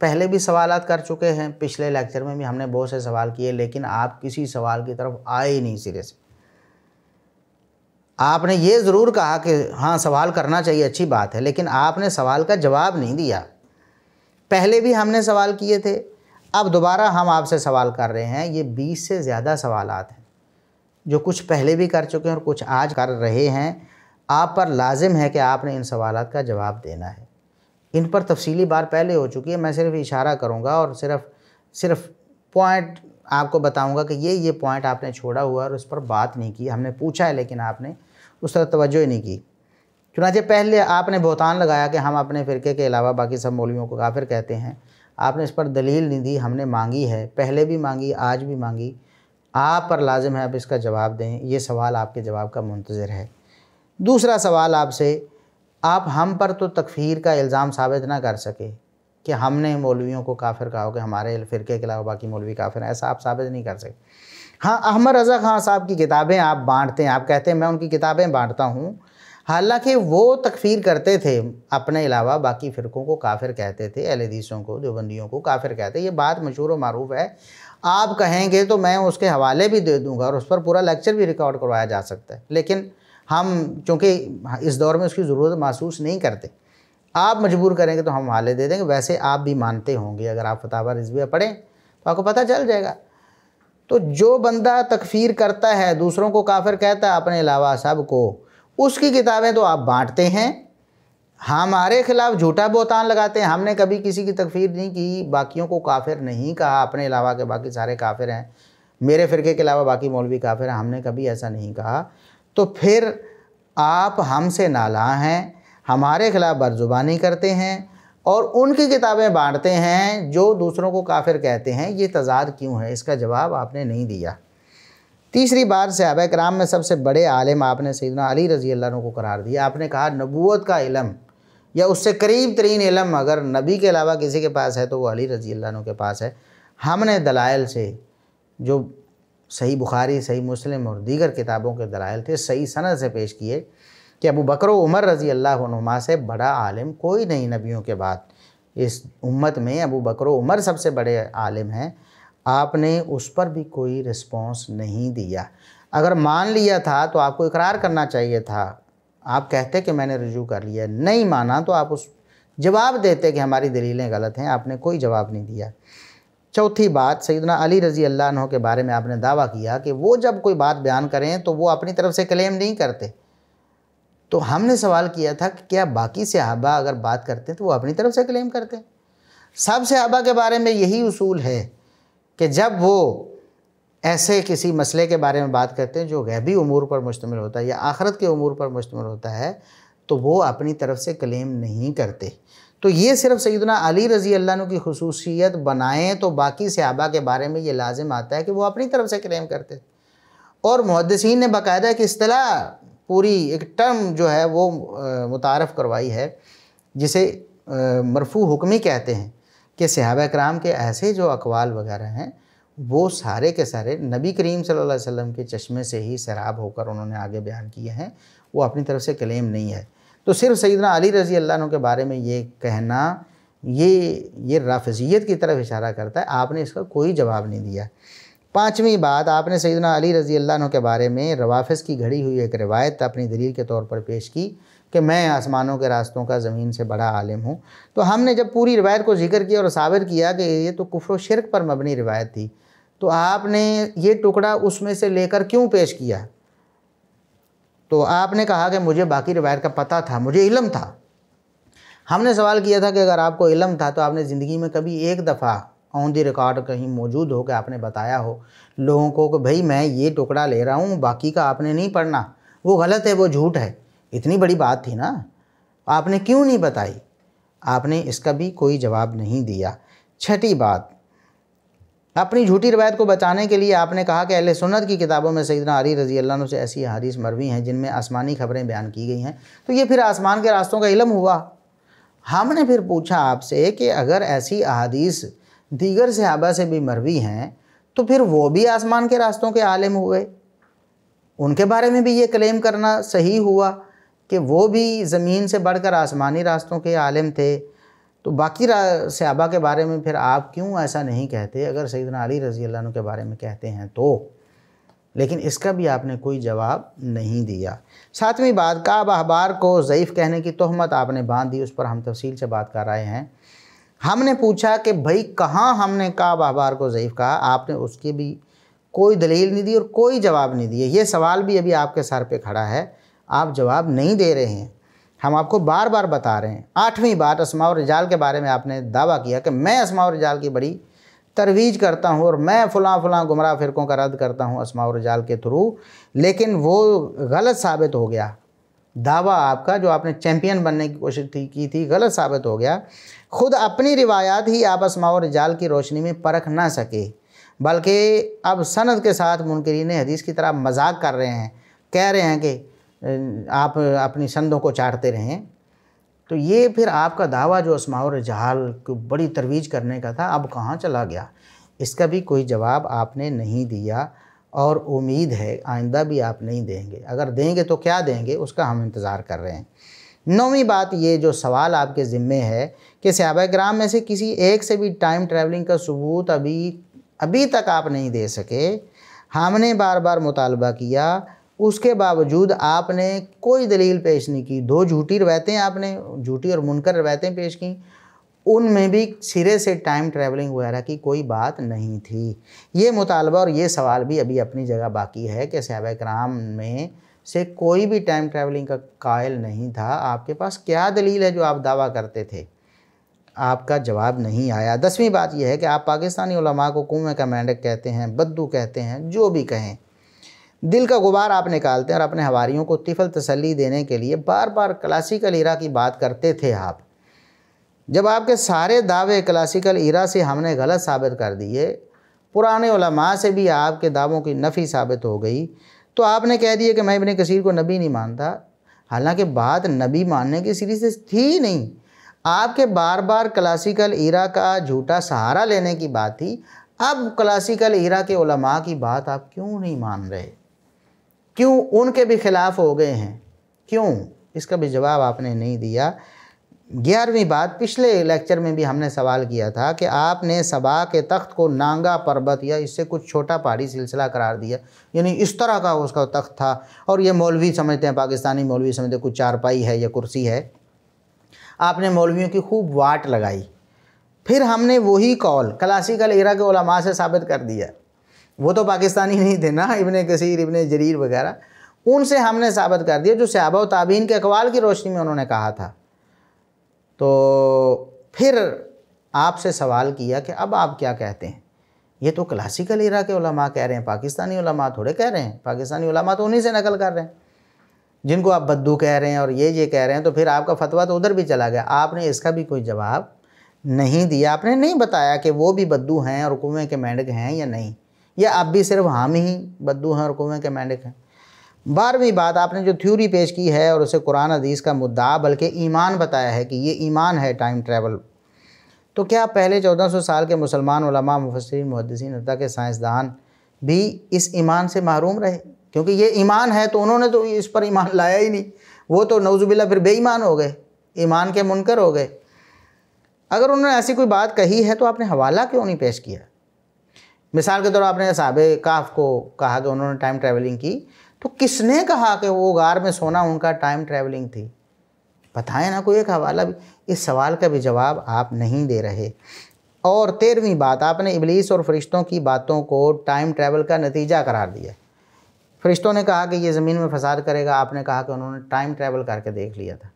पहले भी सवाल कर चुके हैं पिछले लेक्चर में भी हमने बहुत से सवाल किए लेकिन आप किसी सवाल की तरफ आए ही नहीं सिरे से आपने ये ज़रूर कहा कि हाँ सवाल करना चाहिए अच्छी बात है लेकिन आपने सवाल का जवाब नहीं दिया पहले भी हमने सवाल किए थे अब दोबारा हम आपसे सवाल कर रहे हैं ये बीस से ज़्यादा सवाल हैं जो कुछ पहले भी कर चुके हैं और कुछ आज कर रहे हैं आप पर लाजिम है कि आपने इन सवाल का जवाब देना है इन पर तफसीली बार पहले हो चुकी है मैं सिर्फ इशारा करूँगा और सिर्फ सिर्फ पॉइंट आपको बताऊँगा कि ये ये पॉइंट आपने छोड़ा हुआ और उस पर बात नहीं की हमने पूछा है लेकिन आपने उस तरह तोज्जो ही नहीं की चुनाचे पहले आपने बहुतान लगाया कि हम अपने फ़िरके के अलावा बाकी सब मौलवियों को काफिर कहते हैं आपने इस पर दलील नहीं दी हमने मांगी है पहले भी मांगी आज भी मांगी आप पर लाजम है आप इसका जवाब दें ये सवाल आपके जवाब का मंतज़र है दूसरा सवाल आपसे आप हम पर तो तकफीर का इल्ज़ाम साबित ना कर सके कि हमने मौलवियों को काफिर कहा हो कि हमारे फ़िरके के अलावा बाकी मौलवी काफिर हैं ऐसा आप साबित नहीं कर सके हाँ अहमद रज़ा खान साहब की किताबें आप बांटते हैं आप कहते हैं मैं उनकी किताबें बांटता हूँ हालांकि वो तकफीर करते थे अपने अलावा बाकी फ़िरक़ों को काफिर कहते थे अहलदीसों को जोबंदियों को काफिर कहते ये बात मशहूर मरूफ़ है आप कहेंगे तो मैं उसके हवाले भी दे दूँगा और उस पर पूरा लेक्चर भी रिकॉर्ड करवाया जा सकता है लेकिन हम चूँकि इस दौर में उसकी ज़रूरत महसूस नहीं करते आप मजबूर करेंगे तो हम हाले दे देंगे वैसे आप भी मानते होंगे अगर आप फतावा रिजविया पढ़ें तो आपको पता चल जाएगा तो जो बंदा तकफीर करता है दूसरों को काफिर कहता है अपने अलावा सब को उसकी किताबें तो आप बांटते हैं हमारे खिलाफ झूठा बोतान लगाते हैं हमने कभी किसी की तकफीर नहीं की बाकियों को काफिर नहीं कहा अपने अलावा के बाकी सारे काफिर हैं मेरे फ़िरके के अलावा बाकी मौलवी काफिर हैं हमने कभी ऐसा नहीं कहा तो फिर आप हमसे नाला हैं हमारे खिलाफ बदजुबानी करते हैं और उनकी किताबें बांटते हैं जो दूसरों को काफिर कहते हैं ये तजाद क्यों है इसका जवाब आपने नहीं दिया तीसरी बार सहाब कराम में सबसे बड़े आलिम आपने सैदना अली रज़ी अल्लाह को करार दिया आपने कहा नबूत का इलम या उससे करीब तरीन इलम अगर नबी के अलावा किसी के पास है तो वो अली रज़ी अल्लाह के पास है हमने दलाइल से जो सही बुखारी सही मुस्लिम और दीगर किताबों के दलाइल थे सही सनद से पेश किए कि अबू बकर उमर रज़ी अल्लाह नुमा से बड़ा आलिम कोई नहीं नबियों के बाद इस उम्मत में अबू बकर उमर सबसे बड़े आलिम हैं आपने उस पर भी कोई रिस्पॉन्स नहीं दिया अगर मान लिया था तो आपको इकरार करना चाहिए था आप कहते कि मैंने रजू कर लिया नहीं माना तो आप उस जवाब देते कि हमारी दलीलें गलत हैं आपने कोई जवाब नहीं दिया चौथी बात सैदना अली रज़ी अल्लाह के बारे में आपने दावा किया कि वो जब कोई बात बयान करें तो वो अपनी तरफ से क्लेम नहीं करते तो हमने सवाल किया था कि क्या बाकी सहाबा अगर बात करते हैं तो वो अपनी तरफ से क्लेम करते हैं सब सहाबा के बारे में यही उसूल है कि जब वो ऐसे किसी मसले के बारे में बात करते हैं जो गैबी उमूर पर मुश्तमिल होता है या आखरत के उमूर पर मुश्तमिल होता है तो वो अपनी तरफ से क्लेम नहीं करते तो ये सिर्फ सईदना अली रज़ी अल्लाह की खसूसियत बनाएँ तो बाकी सहाबा के बारे में ये लाजम आता है कि वो अपनी तरफ से क्लेम करते थे और मुहदसिन ने बाकायदा एक असलाह पूरी एक टर्म जो है वो मुतारफ़ करवाई है जिसे मरफू हुक्मी कहते हैं कि सहाबा कराम के ऐसे जो अकवाल वगैरह हैं वो सारे के सारे नबी करीम सल्लल्लाहु अलैहि वसल्लम के चश्मे से ही शराब होकर उन्होंने आगे बयान किए हैं वो अपनी तरफ से क्लेम नहीं है तो सिर्फ सईदना अली रजी अल्लाह के बारे में ये कहना ये ये राफजियत की तरफ इशारा करता है आपने इसका कोई जवाब नहीं दिया पाँचवीं बात आपने सईदना अली रजी अल्लाह के बारे में रवाफ़ की घड़ी हुई एक रवायत अपनी दलील के तौर पर पेश की कि मैं आसमानों के रास्तों का ज़मीन से बड़ा आलिम हूँ तो हमने जब पूरी रिवायत को जिक्र किया और साबिर किया कि ये तो कुफर शिरक पर मबनी रिवायत थी तो आपने ये टुकड़ा उसमें से लेकर क्यों पेश किया तो आपने कहा कि मुझे बाकी रिवायत का पता था मुझे इलम था हमने सवाल किया था कि अगर आपको इलम था तो आपने ज़िंदगी में कभी एक दफ़ा ऑन दी रिकॉर्ड कहीं मौजूद हो कि आपने बताया हो लोगों को कि भाई मैं ये टुकड़ा ले रहा हूँ बाकी का आपने नहीं पढ़ना वो गलत है वो झूठ है इतनी बड़ी बात थी ना आपने क्यों नहीं बताई आपने इसका भी कोई जवाब नहीं दिया छठी बात अपनी झूठी रवायत को बचाने के लिए आपने कहा कि अहले सुन्नत की किताबों में सईदना अली रजी अल्लाह से ऐसी हदीस मरवी हैं जिनमें आसमानी खबरें बयान की गई हैं तो ये फिर आसमान के रास्तों का इलम हुआ हमने फिर पूछा आपसे कि अगर ऐसी अहादीस दीगर सहाबा से भी मरवी हैं तो फिर वो भी आसमान के रास्तों के आलम हुए उनके बारे में भी ये क्लेम करना सही हुआ कि वो भी ज़मीन से बढ़कर आसमानी रास्तों के आलम थे तो बाकी सहाबा के बारे में फिर आप क्यों ऐसा नहीं कहते अगर सैदना अली रज़ी के बारे में कहते हैं तो लेकिन इसका भी आपने कोई जवाब नहीं दिया सातवीं बात काब अहबार को ज़यीफ़ कहने की तहमत आपने बांध दी उस पर हम तफसील से बात कर रहे हैं हमने पूछा कि भाई कहाँ हमने काब अहबार को ज़यीफ़ कहा आपने उसकी भी कोई दलील नहीं दी और कोई जवाब नहीं दिए ये सवाल भी अभी आपके सर पे खड़ा है आप जवाब नहीं दे रहे हैं हम आपको बार बार बता रहे हैं आठवीं बार असमा और रिजाल के बारे में आपने दावा किया कि मैं असमा और रिजाल की बड़ी तरवीज करता हूँ और मैं फ़लाँ फ़लाँ गुमराह फ़िरक़ों का रद्द करता हूँ असमा और रिजाल के थ्रू लेकिन वो गलत साबित हो गया दावा आपका जो आपने चैम्पियन बनने की कोशिश थी की थी गलत साबित हो गया खुद अपनी रिवायात ही आप असमा और रिजाल की रोशनी में परख ना सके बल्कि अब सनद के साथ मुनकरीन हदीस की तरह मजाक कर रहे हैं कह रहे हैं कि आप अपनी संदों को चाटते रहें तो ये फिर आपका दावा जो असमावर जहाल को बड़ी तरवीज करने का था अब कहाँ चला गया इसका भी कोई जवाब आपने नहीं दिया और उम्मीद है आइंदा भी आप नहीं देंगे अगर देंगे तो क्या देंगे उसका हम इंतज़ार कर रहे हैं नौवीं बात ये जो सवाल आपके ज़िम्मे है कि सहाबा ग्राम में से किसी एक से भी टाइम ट्रैवलिंग का सबूत अभी अभी तक आप नहीं दे सके हमने बार बार मुतालबा किया उसके बावजूद आपने कोई दलील पेश नहीं की दो झूठी रवायतें आपने झूठी और मुनकर रवायतें पेश की उनमें भी सिरे से टाइम ट्रैवलिंग वगैरह की कोई बात नहीं थी ये मुतालबा और ये सवाल भी अभी अपनी जगह बाकी है कि सहाब कराम में से कोई भी टाइम ट्रैवलिंग का कायल नहीं था आपके पास क्या दलील है जो आप दावा करते थे आपका जवाब नहीं आया दसवीं बात यह है कि आप पाकिस्तानी उलमा को कुएँ का मेंढक कहते हैं बद्दू कहते हैं जो भी कहें दिल का गुबार आप निकालते हैं और अपने हवारीयों को तिफल तसली देने के लिए बार बार क्लासिकल ईरा की बात करते थे आप जब आपके सारे दावे क्लासिकल इरा से हमने गलत साबित कर दिए पुराने उलमा से भी आपके दावों की नफ़ी साबित हो गई तो आपने कह दिया कि मैं इबन कसीर को नबी नहीं मानता हालांकि बात नबी मानने की सीरीज से थी नहीं आपके बार बार क्लासिकल इरा का झूठा सहारा लेने की बात थी अब क्लासिकल ईरा के उलमा की बात आप क्यों नहीं मान रहे क्यों उनके भी खिलाफ हो गए हैं क्यों इसका भी जवाब आपने नहीं दिया ग्यारहवीं बात पिछले लेक्चर में भी हमने सवाल किया था कि आपने सबा के तख्त को नांगा पर्वत या इससे कुछ छोटा पहाड़ी सिलसिला करार दिया यानी इस तरह का उसका तख्त था और ये मौलवी समझते हैं पाकिस्तानी मौलवी समझते हैं कुछ चारपाई है या कुर्सी है आपने मौलवियों की खूब वाट लगाई फिर हमने वही कॉल क्लासिकल इरा के से साबित कर दिया वो तो पाकिस्तानी नहीं थे ना इबन कसीर इबन जरीर वगैरह उनसे हमने साबित कर दिया जो सहाबा ताबीन के अकवाल की रोशनी में उन्होंने कहा था तो फिर आपसे सवाल किया कि अब आप क्या कहते हैं ये तो क्लासिकल इरा के उलमा कह रहे हैं पाकिस्तानी उलमा थोड़े कह रहे हैं पाकिस्तानी उलमा तो उन्हीं से नकल कर रहे हैं जिनको आप बद्दू कह रहे हैं और ये ये कह रहे हैं तो फिर आपका फतवा तो उधर भी चला गया आपने इसका भी कोई जवाब नहीं दिया आपने नहीं बताया कि वो भी बद्दू हैं और कुएँ के मेंढक हैं या नहीं या आप भी सिर्फ हम ही बद्दू हैं और कुएँ के मैंडिक हैं बारहवीं बात आपने जो थ्योरी पेश की है और उसे कुरान अदीस का मुद्दा बल्कि ईमान बताया है कि ये ईमान है टाइम ट्रैवल तो क्या पहले 1400 साल के मुसलमान मुफसरिन मुहदसिन के साइंसदान भी इस ईमान से महरूम रहे क्योंकि ये ईमान है तो उन्होंने तो इस पर ईमान लाया ही नहीं वो तो नौजुबिल्ला फिर बेईमान हो गए ईमान के मुनकर हो गए अगर उन्होंने ऐसी कोई बात कही है तो आपने हवाला क्यों नहीं पेश किया मिसाल के तौर आपने साहब काफ को कहा कि उन्होंने टाइम ट्रैवलिंग की तो किसने कहा कि वो गार में सोना उनका टाइम ट्रैवलिंग थी बताएं ना कोई एक हवाला भी इस सवाल का भी जवाब आप नहीं दे रहे और तेरहवीं बात आपने इबलीस और फरिश्तों की बातों को टाइम ट्रैवल का नतीजा करार दिया फरिश्तों ने कहा कि ये ज़मीन में फसाद करेगा आपने कहा कि उन्होंने टाइम ट्रैवल करके देख लिया था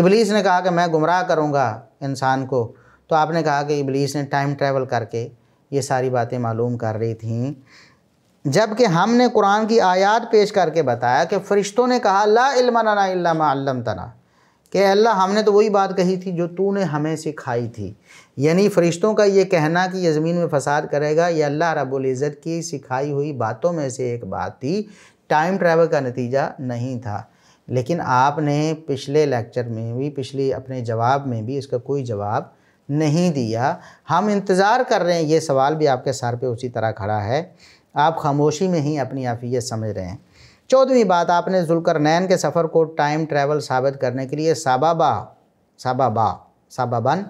इबलीस ने कहा कि मैं गुमराह करूँगा इंसान को तो आपने कहा कि इबलीस ने टाइम ट्रैवल करके ये सारी बातें मालूम कर रही थी जबकि हमने कुरान की आयत पेश करके बताया कि फ़रिश्तों ने कहा ला इल्मना तना कि अल्लाह हमने तो वही बात कही थी जो तूने हमें सिखाई थी यानी फ़रिश्तों का ये कहना कि यह ज़मीन में फ़साद करेगा यह अल्लाह रब्बुल इज़्ज़त की सिखाई हुई बातों में से एक बात थी टाइम ट्रैवल का नतीजा नहीं था लेकिन आपने पिछले लेक्चर में भी पिछले अपने जवाब में भी इसका कोई जवाब नहीं दिया हम इंतज़ार कर रहे हैं ये सवाल भी आपके सर पे उसी तरह खड़ा है आप खामोशी में ही अपनी आफियत समझ रहे हैं चौदहवीं बात आपने जुलकर नैन के सफ़र को टाइम ट्रैवल साबित करने के लिए साबाबा साबाबा साबाबन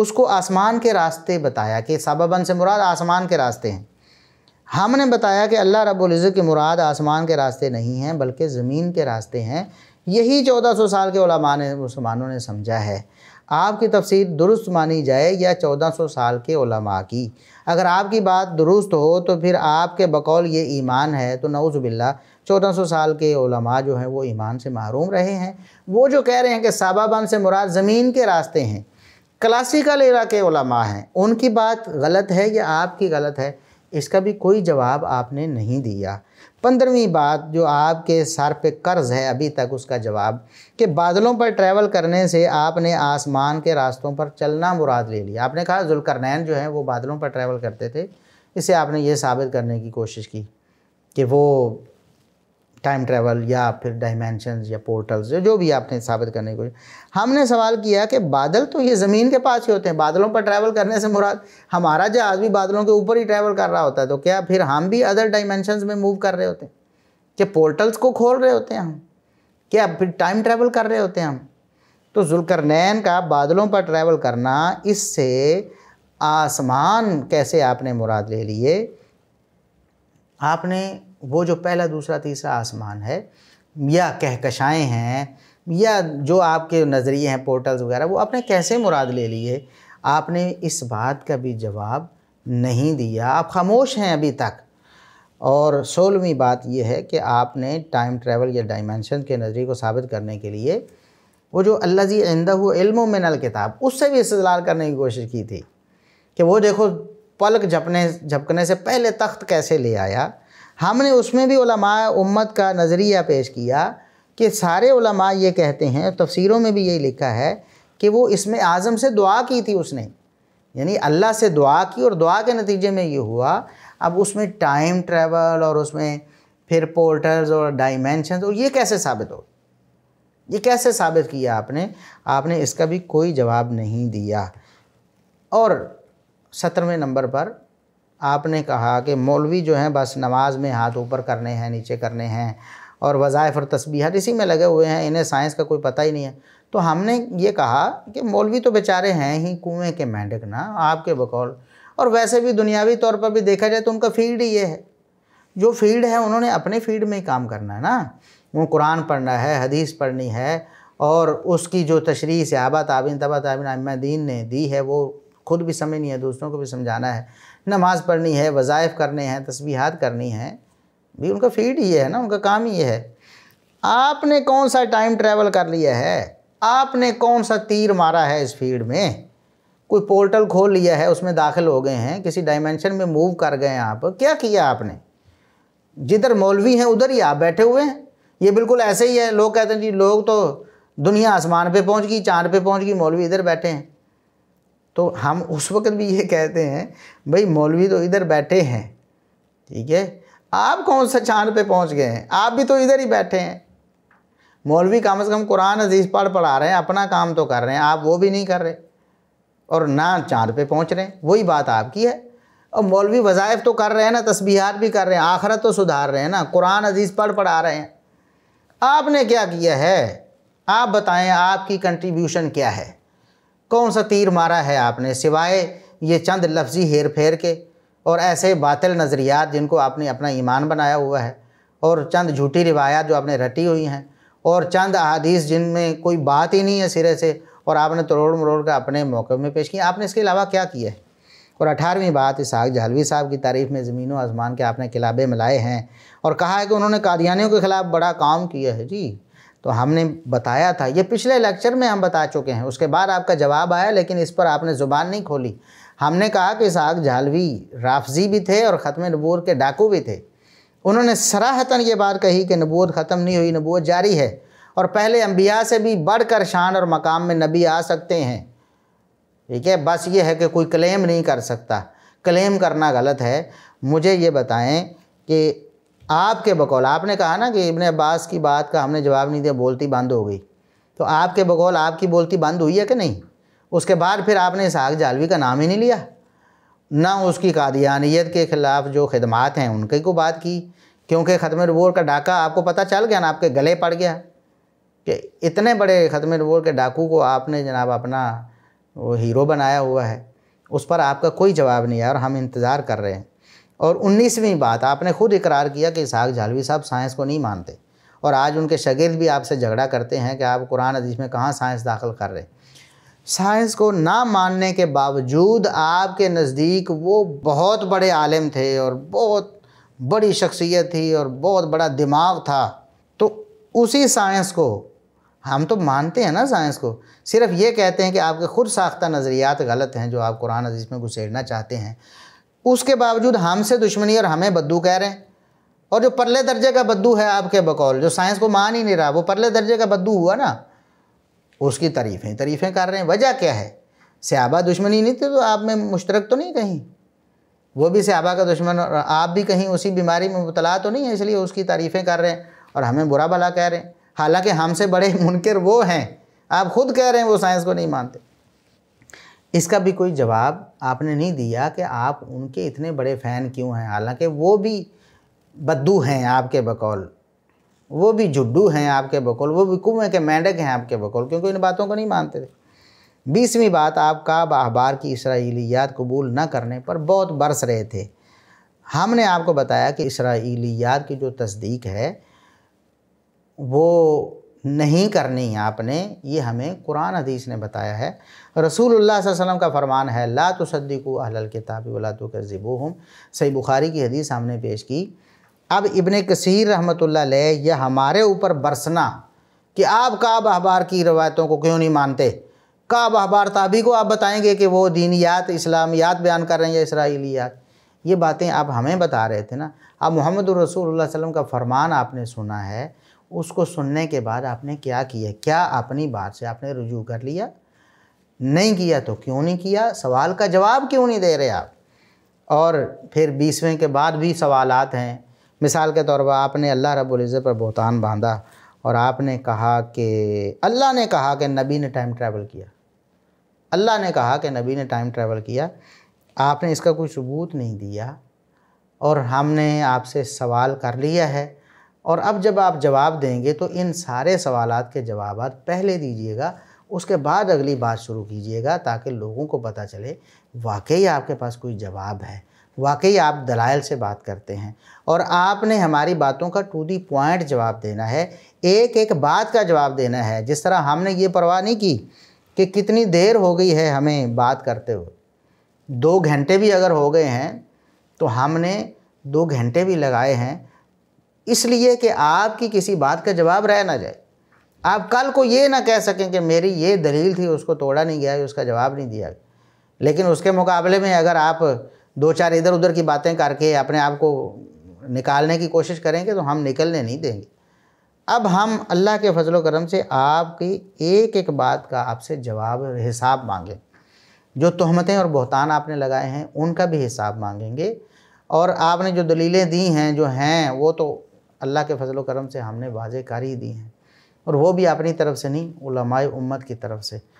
उसको आसमान के रास्ते बताया कि साबाबन से मुराद आसमान के रास्ते हैं हमने बताया कि अल्लाह रब्ज़ की मुराद आसमान के रास्ते नहीं हैं बल्कि ज़मीन के रास्ते हैं यही चौदह सौ साल के ने मुसलमानों ने समझा है आपकी तफसीर दुरुस्त मानी जाए या चौदह सौ साल के उलमा की अगर आपकी बात दुरुस्त हो तो फिर आपके बकौल ये ईमान है तो नौज़बिल्ला सौ साल के उलमा जो हैं वो ईमान से महरूम रहे हैं वो जो कह रहे हैं कि साबाबान से मुराद ज़मीन के रास्ते हैं क्लासिकल इलाके के हैं उनकी बात गलत है या आपकी गलत है इसका भी कोई जवाब आपने नहीं दिया पंद्रहवीं बात जो आपके सर पे कर्ज है अभी तक उसका जवाब कि बादलों पर ट्रैवल करने से आपने आसमान के रास्तों पर चलना मुराद ले लिया आपने कहा जुलकरनैन जो हैं वो बादलों पर ट्रैवल करते थे इसे आपने ये साबित करने की कोशिश की कि वो टाइम ट्रैवल या फिर डायमेंशन या पोर्टल्स जो भी आपने साबित करने को हमने सवाल किया कि बादल तो ये ज़मीन के पास ही होते हैं बादलों पर ट्रैवल करने से मुराद हमारा जहाज़ भी बादलों के ऊपर ही ट्रैवल कर रहा होता है तो क्या फिर हम भी अदर डायमेंशंस में मूव कर रहे होते हैं कि पोर्टल्स को खोल रहे होते हैं हम क्या फिर टाइम ट्रैवल कर रहे होते हैं हम तो जुलकरनैन का बादलों पर ट्रैवल करना इससे आसमान कैसे आपने मुराद ले लिए आपने वो जो पहला दूसरा तीसरा आसमान है या कहकशाएँ हैं या जो आपके नज़रिए हैं पोर्टल्स वगैरह वो आपने कैसे मुराद ले लिए आपने इस बात का भी जवाब नहीं दिया आप खामोश हैं अभी तक और सोलहवीं बात यह है कि आपने टाइम ट्रैवल या डायमेंशन के नज़रिए को साबित करने के लिए वो जो अल्लाह जी आंदा हुआ में मिनल किताब उससे भी इस्तलाल करने की कोशिश की थी कि वो देखो पलक झपने झपकने से पहले तख्त कैसे ले आया हमने उसमें भी उलमा उम्मत का नज़रिया पेश किया कि सारे उलमा ये कहते हैं तफसीरों में भी यही लिखा है कि वो इसमें आज़म से दुआ की थी उसने यानी अल्लाह से दुआ की और दुआ के नतीजे में ये हुआ अब उसमें टाइम ट्रैवल और उसमें फिर पोर्टल्स और डायमेंशन और ये कैसे साबित हो ये कैसे साबित किया आपने आपने इसका भी कोई जवाब नहीं दिया और सत्रहवें नंबर पर आपने कहा कि मौलवी जो हैं बस नमाज में हाथ ऊपर करने हैं नीचे करने हैं और वज़ाइफ और तस्बीहत इसी में लगे हुए हैं इन्हें साइंस का कोई पता ही नहीं है तो हमने ये कहा कि मौलवी तो बेचारे हैं ही कुएँ के मेंढक ना आपके बकौल और वैसे भी दुनियावी तौर पर भी देखा जाए तो उनका फील्ड ही ये है जो फील्ड है उन्होंने अपने फील्ड में ही काम करना है ना वो कुरान पढ़ना है हदीस पढ़नी है और उसकी जो तशरी से आबा ताबिन तबा ताबिन अम्मा दीन ने दी है वो खुद भी समझनी है दूसरों को भी समझाना है नमाज़ पढ़नी है वज़ायफ़ करने हैं तस्बीहात करनी है भी उनका फील्ड ही है ना उनका काम ही है आपने कौन सा टाइम ट्रैवल कर लिया है आपने कौन सा तीर मारा है इस फील्ड में कोई पोर्टल खोल लिया है उसमें दाखिल हो गए हैं किसी डायमेंशन में मूव कर गए हैं आप क्या किया आपने जिधर मौलवी हैं उधर ही आप बैठे हुए हैं ये बिल्कुल ऐसे ही है लोग कहते हैं जी लोग तो दुनिया आसमान पे पहुंच गई चांद पे पहुंच गई मौलवी इधर बैठे हैं तो हम उस वक्त भी ये कहते हैं भाई मौलवी तो इधर बैठे हैं ठीक है आप कौन सा चांद पे पहुंच गए हैं आप भी तो इधर ही बैठे हैं मौलवी कम से कम कुरान अजीज़ पढ़ पढ़ा रहे हैं अपना काम तो कर रहे हैं आप वो भी नहीं कर रहे और ना चांद पे पहुंच रहे हैं वही बात आपकी है और मौलवी वज़ाइफ तो कर रहे हैं ना तस्बीहात भी कर रहे हैं आखरत तो सुधार रहे हैं ना कुरान अजीज़ पढ़ पढ़ा रहे हैं आपने क्या किया है आप बताएं आपकी कंट्रीब्यूशन क्या है कौन सा तीर मारा है आपने सिवाय ये चंद लफ्ज़ी हेर फेर के और ऐसे बातिल नज़रियात जिनको आपने अपना ईमान बनाया हुआ है और चंद झूठी रिवायात जो आपने रटी हुई हैं और चंद जिन जिनमें कोई बात ही नहीं है सिरे से और आपने तोड़ मरोड़ का अपने मौके में पेश किया आपने इसके अलावा क्या किया है और अठारहवीं बात इसहाक जहलवी साहब की तारीफ़ में ज़मीन आसमान के आपने किलाबे मिलाए हैं और कहा है कि उन्होंने कादियानियों के ख़िलाफ़ बड़ा काम किया है जी तो हमने बताया था ये पिछले लेक्चर में हम बता चुके हैं उसके बाद आपका जवाब आया लेकिन इस पर आपने ज़ुबान नहीं खोली हमने कहा कि साग झालवी राफजी भी थे और ख़त्म नबूर के डाकू भी थे उन्होंने सराहतन ये बात कही कि नबूत ख़त्म नहीं हुई नबूत जारी है और पहले अम्बिया से भी बढ़कर शान और मकाम में नबी आ सकते हैं ठीक है बस ये है कि कोई क्लेम नहीं कर सकता क्लेम करना गलत है मुझे ये बताएं कि आपके बकौल आपने कहा ना कि इबन अब्बास की बात का हमने जवाब नहीं दिया बोलती बंद हो गई तो आपके बकौल आपकी बोलती बंद हुई है कि नहीं उसके बाद फिर आपने इसहाक जालवी का नाम ही नहीं लिया ना उसकी कादियानियत के ख़िलाफ़ जो खदमात हैं उनकी को बात की क्योंकि ख़त्म रबोर का डाका आपको पता चल गया ना आपके गले पड़ गया कि इतने बड़े ख़त्म रबूर के डाकू को आपने जनाब अपना वो हीरो बनाया हुआ है उस पर आपका कोई जवाब नहीं है और हम इंतज़ार कर रहे हैं और उन्नीसवीं बात आपने खुद इकरार किया कि इसहाक झालवी साहब साइंस को नहीं मानते और आज उनके शगिर्द भी आपसे झगड़ा करते हैं कि आप कुरान अदीस में कहाँ साइंस दाखिल कर रहे साइंस को ना मानने के बावजूद आपके नज़दीक वो बहुत बड़े आलम थे और बहुत बड़ी शख्सियत थी और बहुत बड़ा दिमाग था तो उसी साइंस को हम तो मानते हैं ना साइंस को सिर्फ ये कहते हैं कि आपके खुद साख्ता नज़रियात गलत हैं जो आप कुरान अजीज़ में घुसेड़ना चाहते हैं उसके बावजूद हमसे दुश्मनी और हमें बद्दू कह रहे हैं और जो परले दर्जे का बद्दू है आपके बकौल जो साइंस को मान ही नहीं रहा वो परले दर्जे का बद्दू हुआ ना उसकी तारीफ़ें तारीफ़ें कर रहे हैं वजह क्या है सहाबा दुश्मनी नहीं थी तो आप में मुश्तरक तो नहीं कहीं वो भी सहाबा का दुश्मन और आप भी कहीं उसी बीमारी में मुबला तो नहीं है इसलिए उसकी तारीफ़ें कर रहे हैं और हमें बुरा भला कह रहे हैं हालांकि हमसे बड़े मुनकर वो हैं आप खुद कह रहे हैं वो साइंस को नहीं मानते इसका भी कोई जवाब आपने नहीं दिया कि आप उनके इतने बड़े फ़ैन क्यों हैं हालांकि वो भी बद्दू हैं आपके बकौल वो भी जुड्डू हैं आपके बकौल वो भी कुएँ के मेंढक हैं आपके बकौल क्योंकि इन बातों को नहीं मानते थे बीसवीं बात आपका अहबार की इसराइलियात कबूल न करने पर बहुत बरस रहे थे हमने आपको बताया कि इसराइलियात की जो तस्दीक है वो नहीं करनी है आपने ये हमें कुरान हदीस ने बताया है रसूल वसल्लम का फरमान है ला तो सद्दीकू अहल किताब वला तो करजिबो हम सही बुखारी की हदीस हमने पेश की अब इबन कसीर रहमत यह हमारे ऊपर बरसना कि आप काब अहबार की रवायतों को क्यों नहीं मानते काब अहबार ताबी को आप बताएँगे कि वो दीनियात इस्लामियात बयान कर रहे हैं या इसराइलियात ये बातें आप हमें बता रहे थे ना अब मोहम्मद रसूल वसम का फरमान आपने सुना है उसको सुनने के बाद आपने क्या किया क्या अपनी बात से आपने रुजू कर लिया नहीं किया तो क्यों नहीं किया सवाल का जवाब क्यों नहीं दे रहे आप और फिर बीसवें के बाद भी आते हैं मिसाल के तौर पर आपने अल्लाह रब्ज़त पर बोतान बांधा और आपने कहा कि अल्लाह ने कहा कि नबी ने टाइम ट्रैवल किया अल्लाह ने कहा कि नबी ने टाइम ट्रैवल किया आपने इसका कोई सबूत नहीं दिया और हमने आपसे सवाल कर लिया है और अब जब आप जवाब देंगे तो इन सारे सवाल के जवाब पहले दीजिएगा उसके बाद अगली बात शुरू कीजिएगा ताकि लोगों को पता चले वाकई आपके पास कोई जवाब है वाकई आप दलाइल से बात करते हैं और आपने हमारी बातों का टू दी पॉइंट जवाब देना है एक एक बात का जवाब देना है जिस तरह हमने ये परवाह नहीं की कि कितनी देर हो गई है हमें बात करते हुए दो घंटे भी अगर हो गए हैं तो हमने दो घंटे भी लगाए हैं इसलिए कि आपकी किसी बात का जवाब रह ना जाए आप कल को ये ना कह सकें कि मेरी ये दलील थी उसको तोड़ा नहीं गया उसका जवाब नहीं दिया लेकिन उसके मुकाबले में अगर आप दो चार इधर उधर की बातें करके अपने आप को निकालने की कोशिश करेंगे तो हम निकलने नहीं देंगे अब हम अल्लाह के फजल करम से आपकी एक एक बात का आपसे जवाब हिसाब मांगें जो तहमतें और बहतान आपने लगाए हैं उनका भी हिसाब मांगेंगे और आपने जो दलीलें दी हैं जो हैं वो तो अल्लाह के फजल करम से हमने वाजे कारी दी हैं और वो भी अपनी तरफ से नहीं उलमाए उम्मत की तरफ से